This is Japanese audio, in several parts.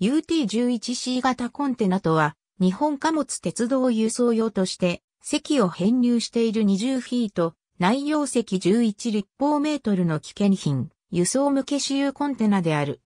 UT11C 型コンテナとは、日本貨物鉄道輸送用として、席を編入している20フィート、内容積11立方メートルの危険品、輸送向け私有コンテナである。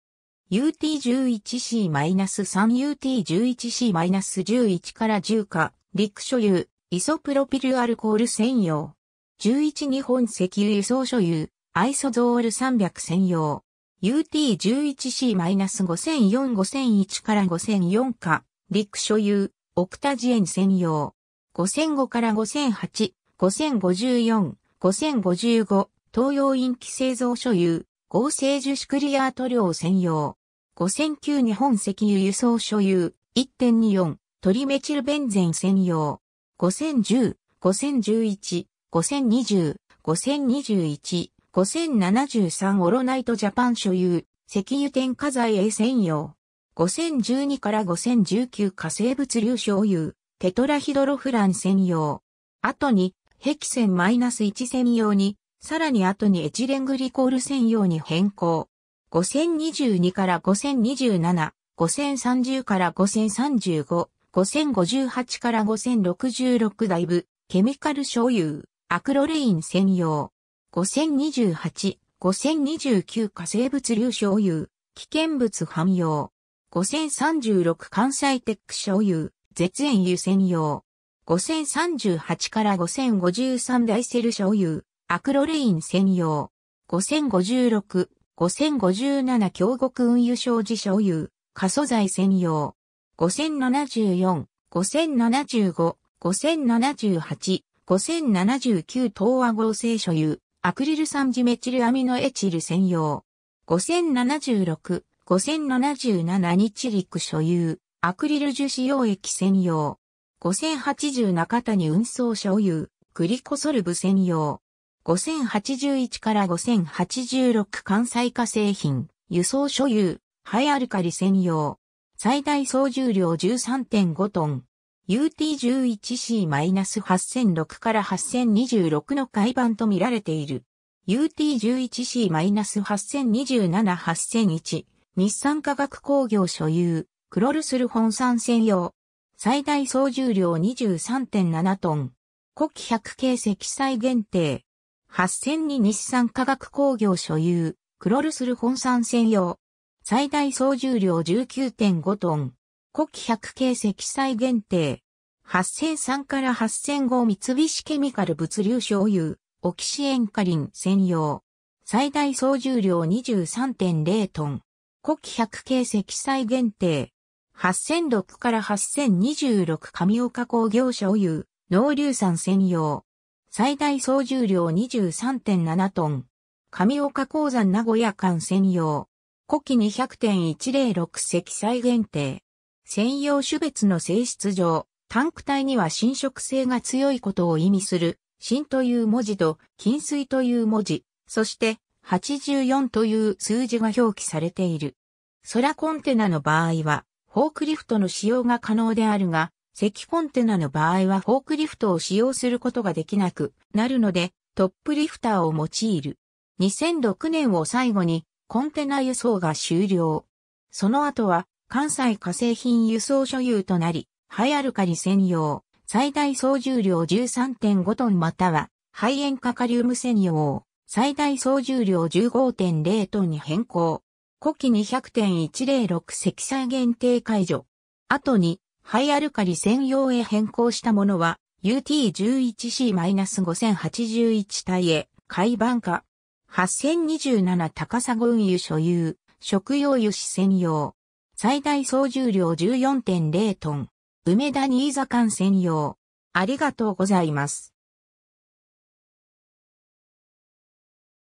UT11C-3UT11C-11 から10か、陸所有、イソプロピルアルコール専用。11日本石油輸送所有、アイソゾール300専用。UT11C-5004-5001 から5004か、陸所有、オクタジエン専用。5005から5008、5054、5055、東洋陰気製造所有、合成樹脂クリアート量専用。5009日本石油輸送所有、1.24、トリメチルベンゼン専用。5010、5011、5020、5021、5073オロナイトジャパン所有、石油添加剤 A 専用。5012から5019化生物流所有、テトラヒドロフラン専用。後に、ヘキセンマイナス -1 専用に、さらに後にエチレングリコール専用に変更。5022から5027、5030から5035、5058から5066だいぶ、ケミカル所有、アクロレイン専用。5028、5029化成物流所有、危険物汎用。5036関西テック所有、絶縁油専用。5038から5053ダイセル所有、アクロレイン専用。5056、5057京国運輸障子所有、過疎材専用。5074、5075、5078、5079東和合成所有、アクリル酸ジメチルアミノエチル専用。5076、5077日陸所有。アクリル樹脂溶液専用。5080中谷運送所有。グリコソルブ専用。5081から5086関西化製品。輸送所有。ハイアルカリ専用。最大総重量13.5トン。UT11C-8006 から8026の改版と見られている。UT11C-8027、8001、日産化学工業所有、クロルスル本産専用。最大総重量23.7トン。古希100系積載限定。8 0 0に日産化学工業所有、クロルスル本産専用。最大総重量19.5トン。古希100積載限定。8003から8005三菱ケミカル物流所有、オキシエンカリン専用。最大総重量23.0トン。古希100積載限定。8006から8026神岡工業所有、農流産専用。最大総重量23.7トン。神岡鉱山名古屋間専用。古希200.106積載限定。専用種別の性質上、タンク体には侵食性が強いことを意味する、新という文字と、金水という文字、そして、84という数字が表記されている。空コンテナの場合は、フォークリフトの使用が可能であるが、赤コンテナの場合はフォークリフトを使用することができなくなるので、トップリフターを用いる。2006年を最後にコンテナ輸送が終了。その後は関西化成品輸送所有となり、ハイアルカリ専用、最大総重量13.5トンまたは、肺炎カカリウム専用、最大総重量15.0トンに変更。古希200.106積載限定解除。後に、ハイアルカリ専用へ変更したものは、UT11C-5081 体へ、海板化。8027高砂運輸所有、食用油脂専用。最大総重量14.0トン。梅田新座間専用。ありがとうございます。